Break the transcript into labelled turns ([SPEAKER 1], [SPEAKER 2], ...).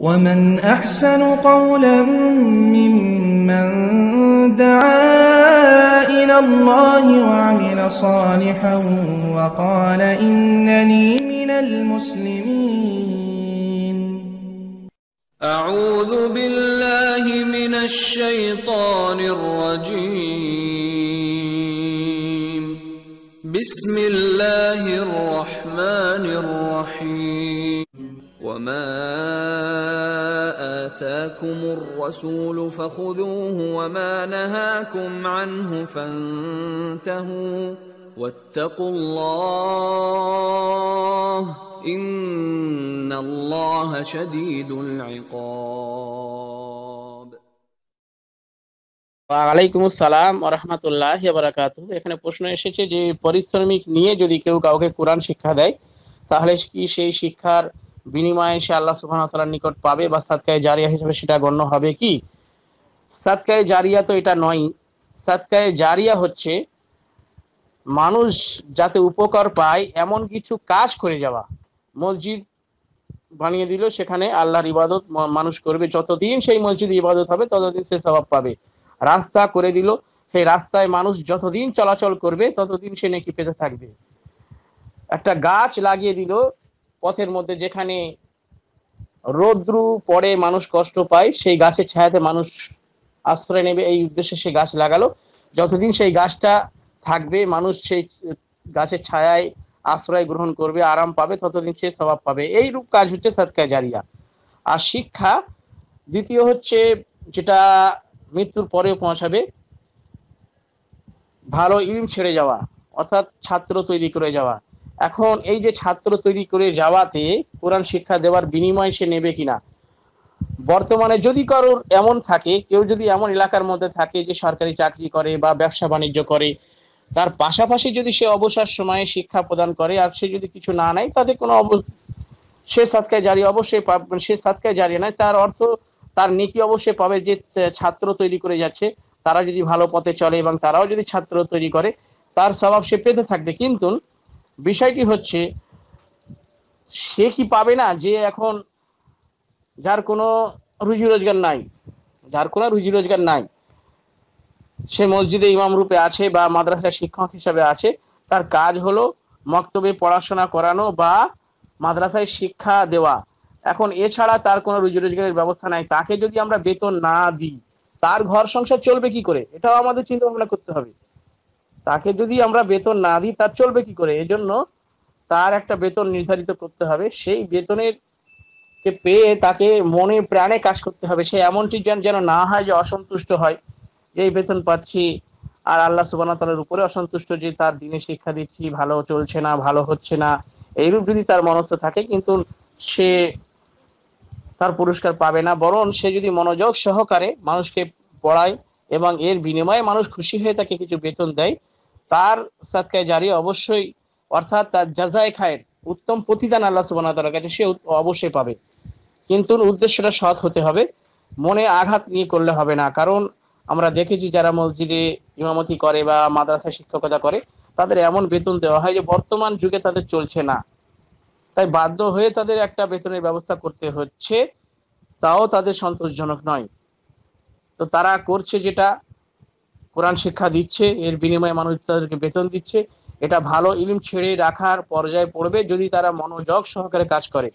[SPEAKER 1] ومن أحسن قولا ممن دعا إلى الله وعمل صالحا وقال إنني من المسلمين أعوذ بالله من الشيطان الرجيم بسم الله الرحمن الرحيم وما آتاكم الرسول فخذوه وما نهاكم عنه فانتهوا واتقوا الله إن الله شديد العقاب এখানে প্রশ্ন এসেছে যে পরিশ্রমিক নিয়ে যদি কেউ কাউকে কোরআন শিক্ষা দেয় তাহলে কি সেই শিক্ষার বিনিময়ে সে আল্লাহ সুবহান তালার নিকট পাবে বা সাদকায়ে জারিয়া হিসেবে সেটা গণ্য হবে কি সাদকায়ে জারিয়া তো এটা নয় সাদকায়ে জারিয়া হচ্ছে মানুষ যাতে উপকার পায় এমন কিছু কাজ করে যাওয়া মসজিদ বানিয়ে দিল সেখানে আল্লাহর ইবাদত মানুষ করবে যতদিন সেই মসজিদ ইবাদত হবে ততদিন সে স্বভাব পাবে রাস্তা করে দিল সেই রাস্তায় মানুষ যতদিন চলাচল করবে ততদিন সে নেকি পেতে থাকবে একটা গাছ লাগিয়ে দিল পথের মধ্যে যেখানে রোদ্রু পরে মানুষ কষ্ট পায় সেই গাছের ছায়াতে মানুষ আশ্রয় নেবে এই উদ্দেশ্যে সেই গাছ লাগালো যতদিন সেই গাছটা থাকবে মানুষ সেই গাছের ছায়ায় আশ্রয় গ্রহণ করবে আরাম পাবে ততদিন সে স্বভাব পাবে এই রূপ কাজ হচ্ছে সৎকায় জারিয়া আর শিক্ষা দ্বিতীয় হচ্ছে যেটা মৃত্যুর পরেও পৌঁছাবে ভালো ইম ছেড়ে যাওয়া অর্থাৎ ছাত্র তৈরি করে যাওয়া এখন এই যে ছাত্র তৈরি করে যাওয়াতে কোরআন শিক্ষা দেওয়ার বিনিময় সে নেবে কিনা বর্তমানে যদি কারোর এমন থাকে কেউ যদি এমন এলাকার মধ্যে থাকে যে সরকারি চাকরি করে বা ব্যবসা বাণিজ্য করে তার পাশাপাশি যদি সে অবসর সময়ে শিক্ষা প্রদান করে আর সে যদি কিছু না নেয় তাতে কোনো সে সাতকায় জারি অবশ্যই সে সাতকায় জারি নেয় তার অর্থ তার নীতি অবশ্যই পাবে যে ছাত্র তৈরি করে যাচ্ছে তারা যদি ভালো পথে চলে এবং তারাও যদি ছাত্র তৈরি করে তার স্বভাব সে পেতে থাকবে কিন্তু বিষয়টি হচ্ছে সে কি পাবে না যে এখন যার কোনো রুজি রোজগার নাই যার কোনো রুজি রোজগার নাই সে মসজিদে ইমাম রূপে আছে বা মাদ্রাসার শিক্ষক হিসাবে আছে তার কাজ হলো মক্তবে পড়াশোনা করানো বা মাদ্রাসায় শিক্ষা দেওয়া এখন এছাড়া তার কোনো রুজি রোজগারের ব্যবস্থা নাই তাকে যদি আমরা বেতন না দিই তার ঘর সংসার চলবে কি করে এটাও আমাদের চিন্তা ভাবনা করতে হবে তাকে যদি আমরা বেতন না দিই তার চলবে কি করে এজন্য তার একটা বেতন নির্ধারিত করতে হবে সেই বেতনের কে পেয়ে তাকে মনে প্রাণে কাজ করতে হবে সে এমনটি যেন যেন না হয় যে অসন্তুষ্ট হয় যে বেতন পাচ্ছি আর আল্লাহ সুবানা তালার উপরে অসন্তুষ্ট যে তার দিনে শিক্ষা দিচ্ছি ভালো চলছে না ভালো হচ্ছে না এইরূপ যদি তার মনস্থ থাকে কিন্তু সে তার পুরস্কার পাবে না বরং সে যদি মনোযোগ সহকারে মানুষকে পড়ায় এবং এর বিনিময়ে মানুষ খুশি হয়ে তাকে কিছু বেতন দেয় তার সাদকায় জারি অবশ্যই অর্থাৎ তার জাজায় খায়ের উত্তম প্রতিদান আল্লাহ সুবাহ তালার কাছে সে অবশ্যই পাবে কিন্তু উদ্দেশ্যটা সৎ হতে হবে মনে আঘাত নিয়ে করলে হবে না কারণ আমরা দেখেছি যারা মসজিদে ইমামতি করে বা মাদ্রাসায় শিক্ষকতা করে তাদের এমন বেতন দেওয়া হয় যে বর্তমান যুগে তাদের চলছে না তাই বাধ্য হয়ে তাদের একটা বেতনের ব্যবস্থা করতে হচ্ছে তাও তাদের সন্তোষজনক নয় তো তারা করছে যেটা কোরআন শিক্ষা দিচ্ছে এর বিনিময়ে মানুষ তাদেরকে বেতন দিচ্ছে এটা ভালো ইলিম ছেড়ে রাখার পর্যায়ে পড়বে যদি তারা মনোযোগ সহকারে কাজ করে